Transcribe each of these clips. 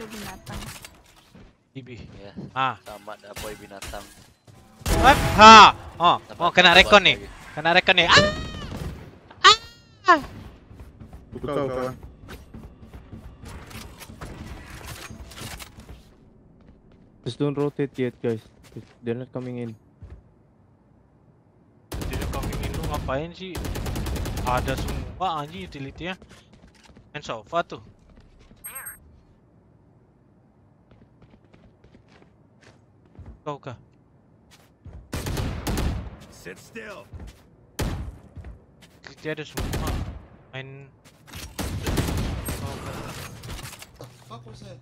itu binatang. Ibi. Ya. Ah. Sama dapoi binatang. What? Ha. Oh, sama oh kena rekon nih. Lagi. Kena rekon nih. Ah. Ah. Buka, buka. Just don't rotate yet, guys. They're not coming in. They're not coming in. Lu ngapain sih? Ada semua anjing utility-nya. And sofa tuh. kau kaukah? Sit still. Kita ada semua main. Oh, fuck was that?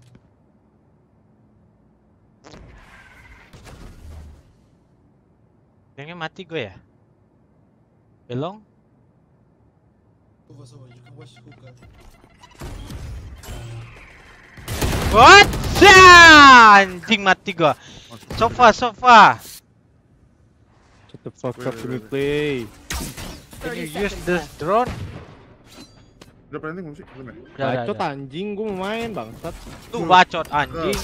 Kayaknya mati gue ya? Belong? What? Anjing mati gue Sofa, sofa. Shut the fuck wait, up, let me play. Can you use this drone? Udah planting belum sih? Belum ya, ya? Bacot ya. anjing, gue mau main bangsat. Tuh bacot anjing.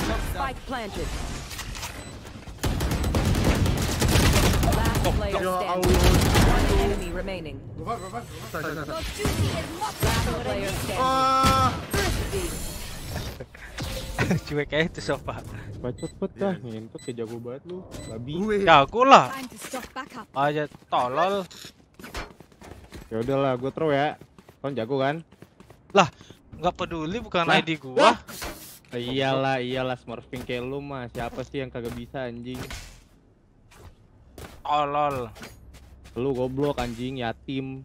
oh, cuek aja itu sofa bacot bet iya. dah ngintut kayak jago banget lu babi jago lah aja tolol ya udahlah gue throw ya kau jago kan lah nggak peduli bukan nah. ID gua nah. iyalah iyalah smurfing kayak lu mah siapa sih yang kagak bisa anjing tolol lu goblok anjing yatim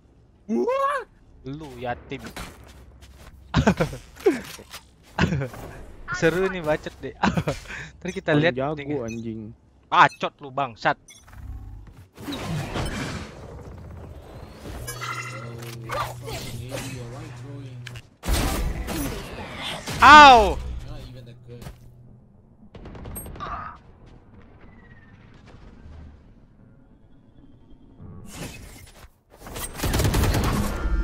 lu yatim Seru nih bacot deh. Terus kita lihat jago anjing. Bacot lu bangsat. Ow!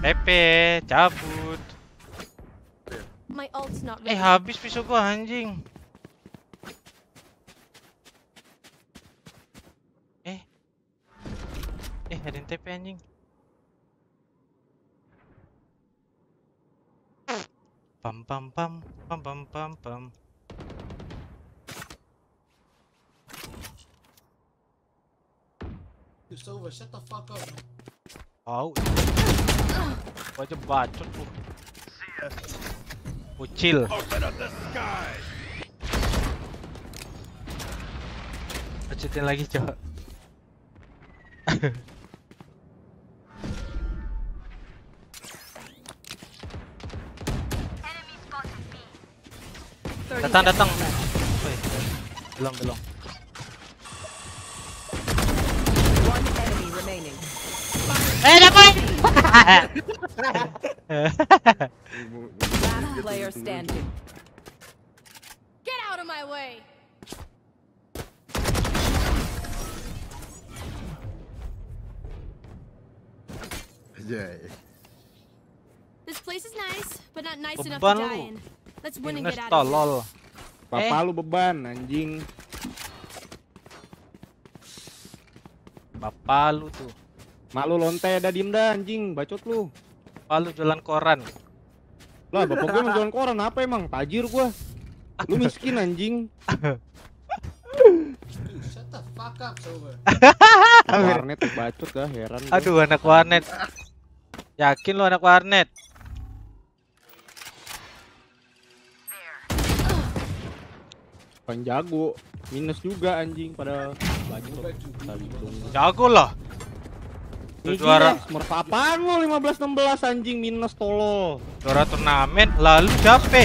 Pepe, cabut. My ult's not eh, ready. Eh, habis pisau gua anjing. Eh. Eh, ada TP anjing. Pam pam pam pam pam pam pam. It's over. Shut the fuck up. Oh. Wajah bacot tuh. See ya. Kucil. Pecutin lagi coba. datang datang. Belum belum. Eh, dapat. player standing. Get out of my way! Yay. This place is nice, but not nice beban enough to die in. Let's win and get out of here. Papa eh. lu beban, anjing. Bapak lu tuh. Mak lu lonte, ada diem dah anjing, bacot lu. Bapak lu jalan koran. Lah bapak gue menjual koran apa emang? Tajir gue Lu miskin anjing. Shut the fuck up warnet bacot dah heran. Aduh anak warnet. Yakin lu anak warnet? Penjago minus juga anjing pada baju jago lah itu juara ya, Murfa apaan lu 15 16 anjing minus tolo. Juara turnamen lalu siapa?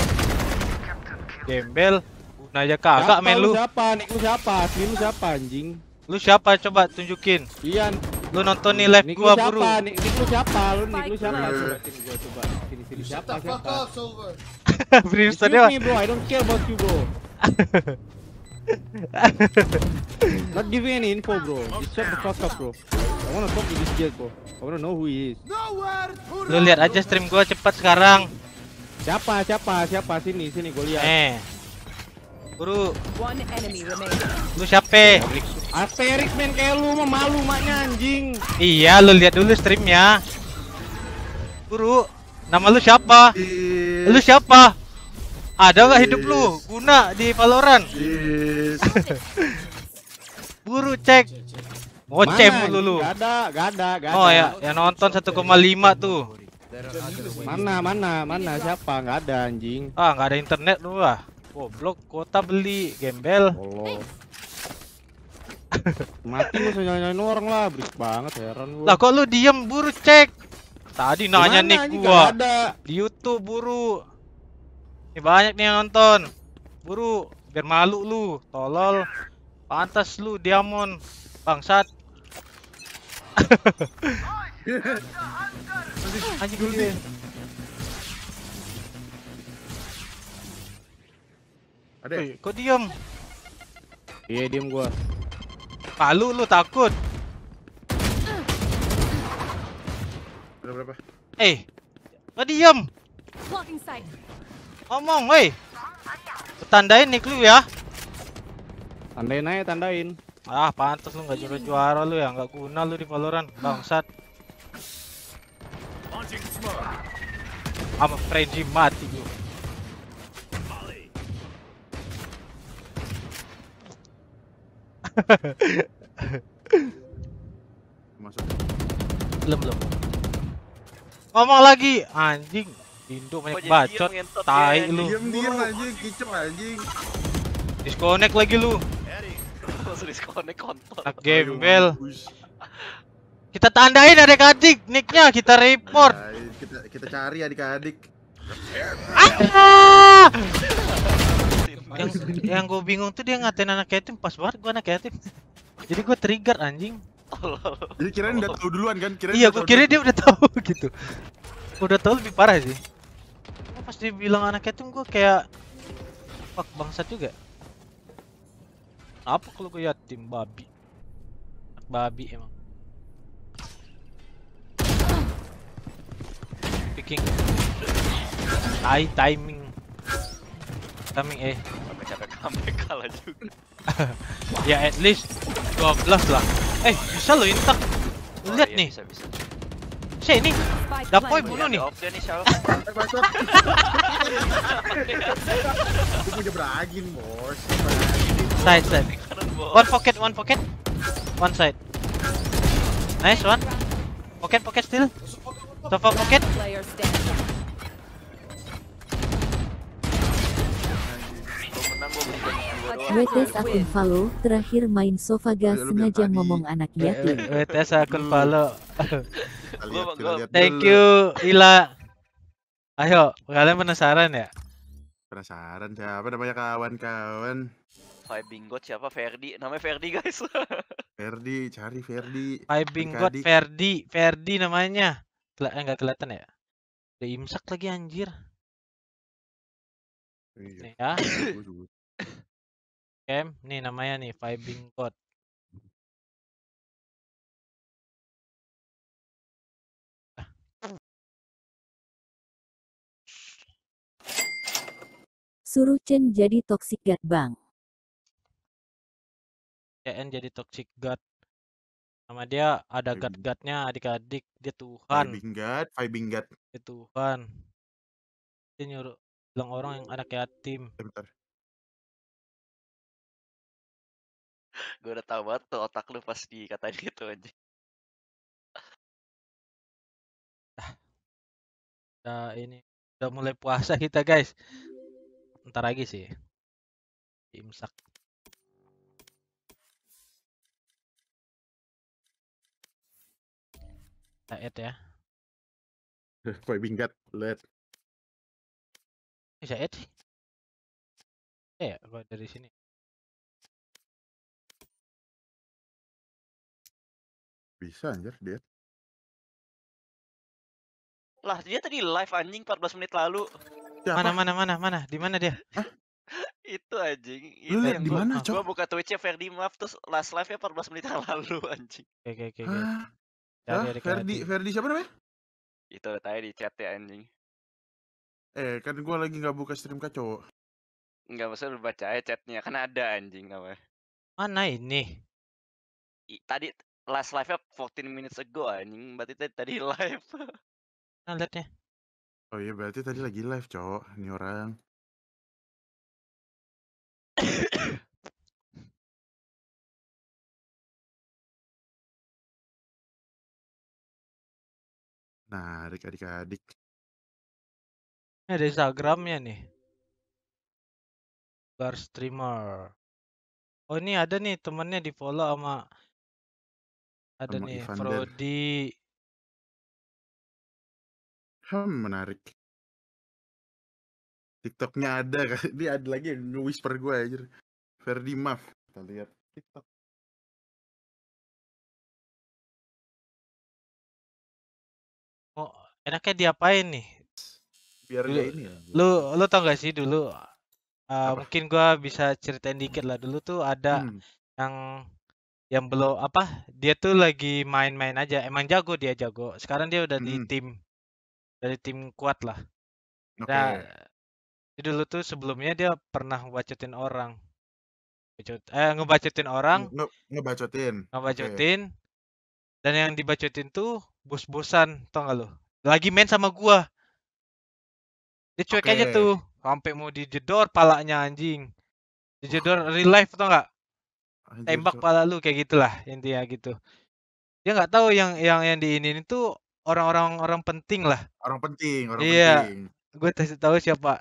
Gembel. Nah ya kagak men lu. Siapa? Nick lu siapa? Asli lu siapa anjing? Lu siapa coba tunjukin? Iya. Lu nonton nih live gua siapa? buru. Nick, Nick lu siapa? Lu Nick lu siapa? Coba sini gua coba. Sini sini siapa? Siapa? Brief tadi. Me bro, I don't care about you bro. Not giving any info bro. Just shut the fuck up bro. I wanna talk to this Jeko. I wanna know who he is. Lu lihat aja stream gua cepat sekarang. Siapa? Siapa? Siapa sini? Sini gua lihat. Eh. Buru. Lu siapa? Asterix men kayak lu mah malu maknya anjing. Iya, lu lihat dulu streamnya. Buru. Nama lu siapa? Lu siapa? Ada nggak hidup lu? Guna di Valorant. Buru cek Ngoceh mulu lu. Gak ada, gak ada, gak ada. Oh ya, yang nonton 1,5 tuh. Mana, mana, mana siapa? Gak ada anjing. Ah, gak ada internet lu ah. Goblok, kota beli gembel. Mati lu senyanyain orang lah, berisik banget heran lu Lah kok lu diem buru cek? Tadi nanya nih gua. Ada. Di YouTube buru. Ini banyak nih yang nonton. Buru, biar malu lu, tolol. Pantas lu diamond. Bangsat. Anjing dulu deh. Ada. Ya? kok diam? Iya, diam gua. Palu lu takut. Berapa berapa? Eh. Kok diam? Ngomong, woi. Tandain nih lu ya. Tandain aja, tandain. Ah, pantas lu nggak juara-juara lu ya, nggak guna lu di Valorant, bangsat. Sama Frenzy mati lu. Masuk. Belum belum. Ngomong lagi, anjing. Indo banyak oh, bacot, tai ya, lu. Diam diam anjing, kicep anjing. Disconnect lagi lu langsung Gembel. Kita tandain adik-adik nicknya kita report. Nah, kita kita cari adik-adik. yang yang gue bingung tuh dia ngatain anak yatim pas banget gue anak yatim. Jadi gue trigger anjing. Jadi kira udah tahu duluan kan? Iya, kira iya, gue kira dia udah tahu gitu. Udah tahu lebih parah sih. Pas bilang anak yatim gue kayak fuck bangsat juga. Apa kalau gue yatim babi? Babi emang. Picking. Tai timing. Timing eh. Capek comeback kalah juga. ya at least 12 lah. Eh, bisa lo intak. Oh, Lihat iya, nih. Bisa, bisa. Saya ini Dapoy bunuh nih. Iya, off dia nih Itu punya beragin, Bos. Side, side. One pocket, one pocket. One side. Nice one. Pocket, pocket still. Sofa pocket. WTS akun follow, terakhir main sofa gas sengaja ngomong anak yatim. WTS akun hmm. follow. Thank you, Ila. Ayo, kalian penasaran ya? Penasaran siapa namanya kawan-kawan? Five Bingot siapa? Ferdi. Namanya Ferdi, guys. Ferdi, cari Ferdi. Five Bingot Ferdi, Ferdi namanya. Kela enggak eh, kelihatan ya? Ada imsak lagi anjir. Iya. Nih ya. Cam, nih namanya nih Five Bingot. Suruh Chen jadi toxic gat bang. CN jadi toxic god. Sama dia ada god-godnya adik-adik, dia Tuhan. Vibing god, vibing god. Dia Tuhan. Dia nyuruh bilang orang yang anak yatim. Bentar. Gue udah tau banget tuh otak lu pas dikatain gitu aja. Nah, ini udah mulai puasa kita guys. Ntar lagi sih. Imsak. Kita add ya. Koi bingkat, let. Bisa add ya eh, ya, kalau dari sini. Bisa anjir dia. Lah dia tadi live anjing 14 menit lalu. Siapa? Mana mana mana mana? Di mana dia? itu anjing. Itu yang di mana, Gua buka Twitch-nya Ferdi Maaf terus last live-nya 14 menit yang lalu anjing. Oke oke oke. Hah? Ferdi, Ferdi siapa namanya? Itu tadi di chat ya anjing. Eh, kan gua lagi nggak buka stream kacau. Nggak usah lu baca aja chatnya, kan ada anjing apa. Mana ini? I, tadi last live-nya 14 minutes ago anjing, berarti tadi, tadi live. Nah, Oh iya, berarti tadi lagi live, cowok. Ini orang. nah, adik-adik. Ini ada Instagramnya nih. Bar streamer. Oh ini ada nih temennya di follow sama ada Sama nih Evander. Frodi. Hmm, menarik. TikToknya ada kan? Ini ada lagi yang whisper gue aja. Ferdi Maaf. Kita lihat TikTok. enaknya diapain nih biar dulu, ini ya lu lu tau gak sih dulu uh, mungkin gua bisa ceritain dikit lah dulu tuh ada hmm. yang yang belum apa dia tuh lagi main-main aja emang jago dia jago sekarang dia udah hmm. di tim dari tim kuat lah okay. nah dulu tuh sebelumnya dia pernah bacotin orang Bacot, eh ngebacotin orang Nge, ngebacotin ngebacotin okay. dan yang dibacotin tuh bos-bosan tau gak lo lagi main sama gua dia cuek okay. aja tuh sampai mau dijedor palanya anjing dijedor oh. real life tau nggak tembak Anjir, pala lu kayak gitulah intinya gitu dia nggak tahu yang yang yang di ini itu orang-orang orang penting lah orang penting orang iya. penting gue tahu siapa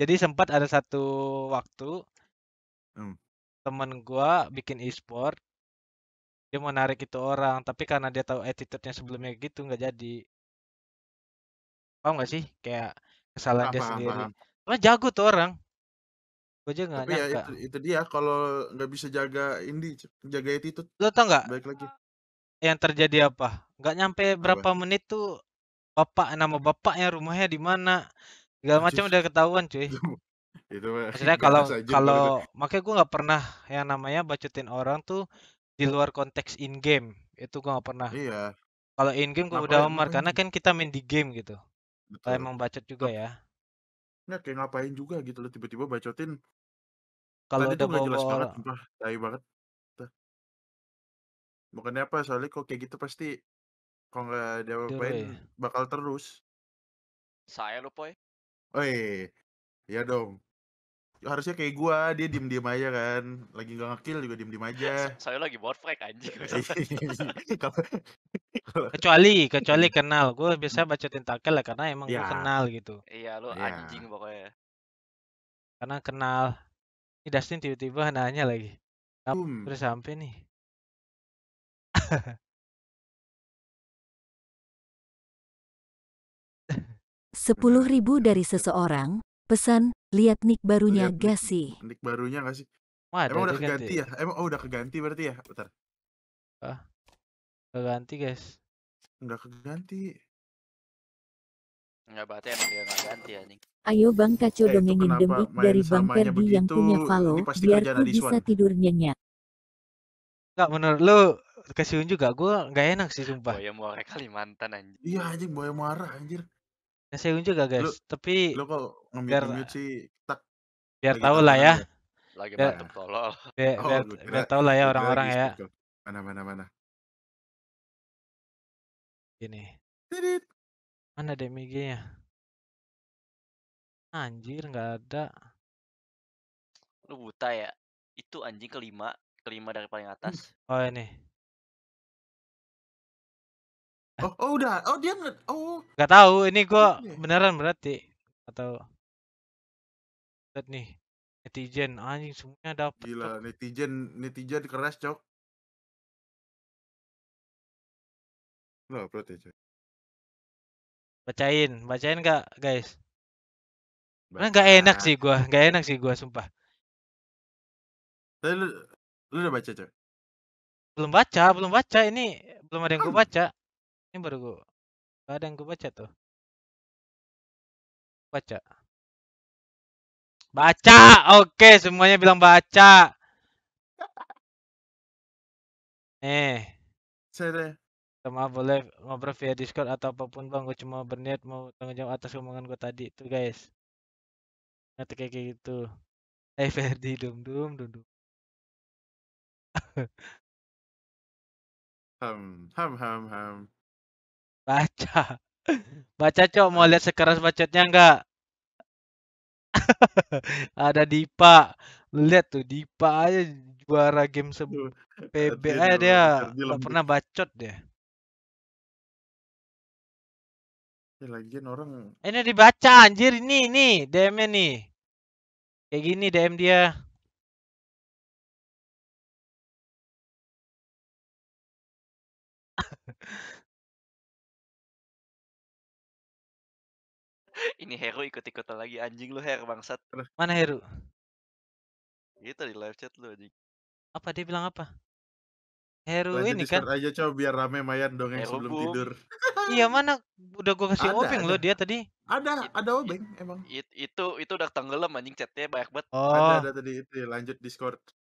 jadi sempat ada satu waktu hmm. temen gue bikin e-sport dia mau narik itu orang tapi karena dia tahu attitude-nya sebelumnya gitu nggak jadi Paham gak sih? Kayak kesalahan dia sendiri. Paham. jago tuh orang. Gue aja gak Tapi ya nyangka. ya itu, itu dia kalau nggak bisa jaga ini, jaga itu. Lo tau gak? Baik lagi. Yang terjadi apa? Nggak nyampe berapa menit tuh bapak nama bapaknya rumahnya di mana segala macam udah ketahuan cuy itu maksudnya kalau kalau makanya gue nggak pernah yang namanya bacotin orang tuh di luar konteks in game itu gue nggak pernah iya kalau in game gue udah omar karena kan kita main di game gitu Betul. Emang bacot juga ya. Nggak iya, kayak ngapain juga gitu loh tiba-tiba bacotin. Kalau udah bawa jelas banget, entah, tai banget. Bukannya apa, soalnya kok kayak gitu pasti kalau nggak dia diapain iya. bakal terus. Saya lo, Poy. Oi, ya dong harusnya kayak gua dia diem diem aja kan lagi nggak ngakil juga diem diem aja saya lagi freak aja iya. kecuali kecuali kenal gua biasa baca takel lah karena emang ya. gua iya. kenal gitu iya lu ya. anjing pokoknya karena kenal ini Dustin tiba-tiba nanya lagi Boom. Hmm. terus sampai nih Sepuluh ribu dari seseorang, pesan, Lihat nick barunya Lihat gak sih? Nick barunya gak sih? Wah, Emang udah keganti ganti. Ya? ya? Emang oh udah keganti berarti ya? Bentar. Ah. Keganti, guys. Enggak keganti. Enggak berarti emang dia enggak ganti ya, nih. Ayo Bang Kaco eh, dongengin demik dari Bang Ferdi yang punya follow biar ku bisa tidur nyenyak. Enggak menurut lu kasihin juga gue gak enak sih sumpah. Boya Muara Kalimantan anjir. Iya anjing Boya Muara anjir saya juga Lu guys, tapi lu kok biar Tak biar lagi tahu lah ya. Lagi Biar Biar Oh, biar, biar tahu lah ya orang-orang ya. Mana mana mana. ini Mana dmg Anjir, nggak ada. Lu buta ya? Itu anjing kelima, kelima dari paling atas. Oh ini. Oh, oh udah. Oh dia oh. nggak. oh. Gak tahu. Ini gue iya, iya. beneran berarti atau lihat nih netizen anjing semuanya dapat. Gila cok. netizen netizen keras cok. Nah, berarti ya, cok. Bacain, bacain gak guys? Karena gak enak sih gue, gak enak sih gue, sumpah. Lu, lu udah baca cok? Belum baca, belum baca. Ini belum ada yang gue baca. Ini baru gua, ada yang baca tuh. Baca. Baca! Oke, semuanya bilang baca. Eh. Sere. sama boleh ngobrol via Discord atau apapun bang. Gue cuma berniat mau tanggung jawab atas omongan gue tadi tuh guys. nanti kayak gitu. Eh Ferdi dum dum dum dum. ham ham ham ham. Baca. Baca, Cok. Mau lihat sekeras bacotnya enggak? Ada Dipa. Lihat tuh Dipa aja juara game se PB aja dia. Enggak pernah bacot dia. lagian orang Ini dibaca anjir ini ini DM-nya nih. Kayak gini DM dia. Ini Heru ikut-ikutan lagi anjing lu Her bangsat. Mana Heru? Itu di live chat lu anjing. Apa dia bilang apa? Heru Lanjut ini kan. aja coba biar rame Mayan dong yang sebelum boom. tidur. iya mana udah gua kasih ada, obeng lo dia tadi. Ada, ada obeng emang. It, itu itu udah tenggelam anjing chatnya banyak banget. Oh. Ada, ada tadi itu lanjut Discord.